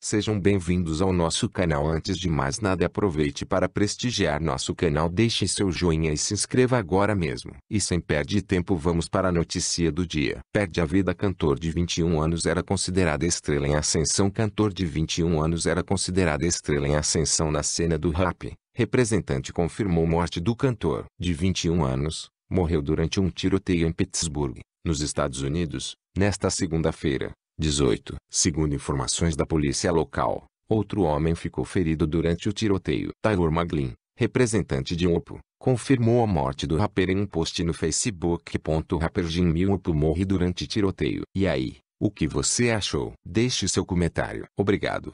Sejam bem-vindos ao nosso canal. Antes de mais nada, aproveite para prestigiar nosso canal. Deixe seu joinha e se inscreva agora mesmo. E sem perder tempo, vamos para a notícia do dia. Perde a vida cantor de 21 anos era considerada estrela em ascensão. Cantor de 21 anos era considerada estrela em ascensão na cena do rap representante confirmou morte do cantor, de 21 anos, morreu durante um tiroteio em Pittsburgh, nos Estados Unidos, nesta segunda-feira, 18. Segundo informações da polícia local, outro homem ficou ferido durante o tiroteio. Taylor Maglin, representante de Oppo, confirmou a morte do rapper em um post no Facebook. Rapper Jimmy Oppo morre durante tiroteio. E aí, o que você achou? Deixe seu comentário. Obrigado.